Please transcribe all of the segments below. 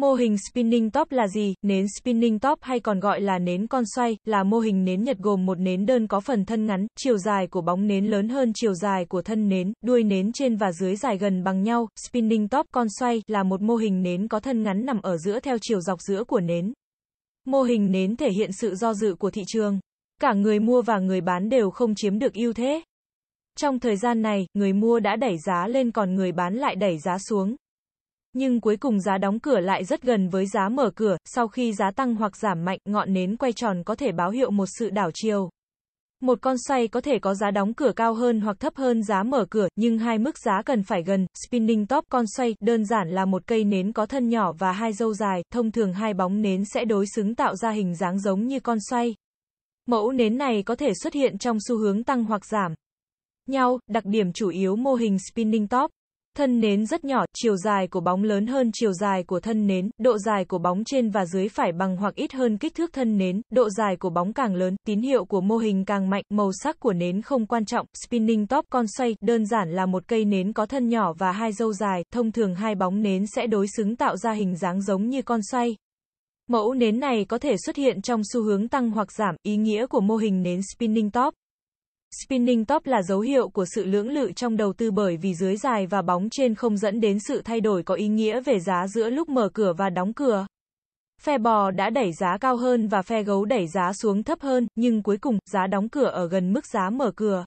Mô hình spinning top là gì? Nến spinning top hay còn gọi là nến con xoay, là mô hình nến Nhật gồm một nến đơn có phần thân ngắn, chiều dài của bóng nến lớn hơn chiều dài của thân nến, đuôi nến trên và dưới dài gần bằng nhau. Spinning top con xoay là một mô hình nến có thân ngắn nằm ở giữa theo chiều dọc giữa của nến. Mô hình nến thể hiện sự do dự của thị trường. Cả người mua và người bán đều không chiếm được ưu thế. Trong thời gian này, người mua đã đẩy giá lên còn người bán lại đẩy giá xuống, nhưng cuối cùng giá đóng cửa lại rất gần với giá mở cửa, sau khi giá tăng hoặc giảm mạnh, ngọn nến quay tròn có thể báo hiệu một sự đảo chiều. Một con xoay có thể có giá đóng cửa cao hơn hoặc thấp hơn giá mở cửa, nhưng hai mức giá cần phải gần. Spinning top con xoay đơn giản là một cây nến có thân nhỏ và hai dâu dài, thông thường hai bóng nến sẽ đối xứng tạo ra hình dáng giống như con xoay. Mẫu nến này có thể xuất hiện trong xu hướng tăng hoặc giảm nhau, đặc điểm chủ yếu mô hình spinning top. Thân nến rất nhỏ, chiều dài của bóng lớn hơn chiều dài của thân nến, độ dài của bóng trên và dưới phải bằng hoặc ít hơn kích thước thân nến, độ dài của bóng càng lớn, tín hiệu của mô hình càng mạnh, màu sắc của nến không quan trọng, spinning top con xoay, đơn giản là một cây nến có thân nhỏ và hai dâu dài, thông thường hai bóng nến sẽ đối xứng tạo ra hình dáng giống như con xoay. Mẫu nến này có thể xuất hiện trong xu hướng tăng hoặc giảm, ý nghĩa của mô hình nến spinning top Spinning top là dấu hiệu của sự lưỡng lự trong đầu tư bởi vì dưới dài và bóng trên không dẫn đến sự thay đổi có ý nghĩa về giá giữa lúc mở cửa và đóng cửa. Phe bò đã đẩy giá cao hơn và phe gấu đẩy giá xuống thấp hơn, nhưng cuối cùng, giá đóng cửa ở gần mức giá mở cửa.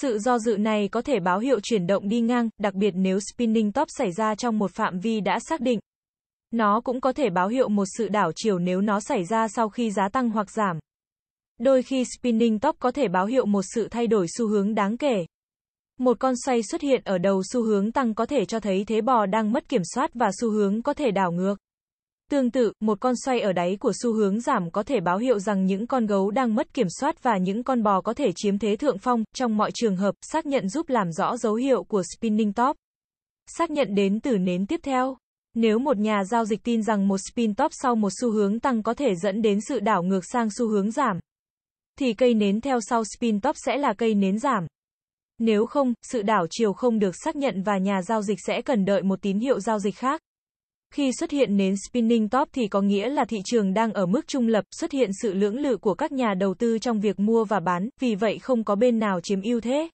Sự do dự này có thể báo hiệu chuyển động đi ngang, đặc biệt nếu spinning top xảy ra trong một phạm vi đã xác định. Nó cũng có thể báo hiệu một sự đảo chiều nếu nó xảy ra sau khi giá tăng hoặc giảm. Đôi khi spinning top có thể báo hiệu một sự thay đổi xu hướng đáng kể. Một con xoay xuất hiện ở đầu xu hướng tăng có thể cho thấy thế bò đang mất kiểm soát và xu hướng có thể đảo ngược. Tương tự, một con xoay ở đáy của xu hướng giảm có thể báo hiệu rằng những con gấu đang mất kiểm soát và những con bò có thể chiếm thế thượng phong, trong mọi trường hợp, xác nhận giúp làm rõ dấu hiệu của spinning top. Xác nhận đến từ nến tiếp theo. Nếu một nhà giao dịch tin rằng một spin top sau một xu hướng tăng có thể dẫn đến sự đảo ngược sang xu hướng giảm, thì cây nến theo sau spin top sẽ là cây nến giảm. Nếu không, sự đảo chiều không được xác nhận và nhà giao dịch sẽ cần đợi một tín hiệu giao dịch khác. Khi xuất hiện nến spinning top thì có nghĩa là thị trường đang ở mức trung lập, xuất hiện sự lưỡng lự của các nhà đầu tư trong việc mua và bán, vì vậy không có bên nào chiếm ưu thế.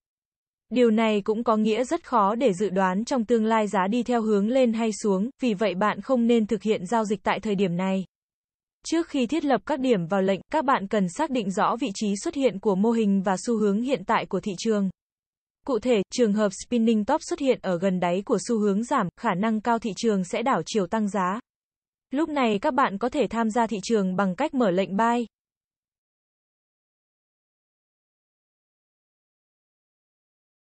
Điều này cũng có nghĩa rất khó để dự đoán trong tương lai giá đi theo hướng lên hay xuống, vì vậy bạn không nên thực hiện giao dịch tại thời điểm này. Trước khi thiết lập các điểm vào lệnh, các bạn cần xác định rõ vị trí xuất hiện của mô hình và xu hướng hiện tại của thị trường. Cụ thể, trường hợp spinning top xuất hiện ở gần đáy của xu hướng giảm, khả năng cao thị trường sẽ đảo chiều tăng giá. Lúc này các bạn có thể tham gia thị trường bằng cách mở lệnh buy.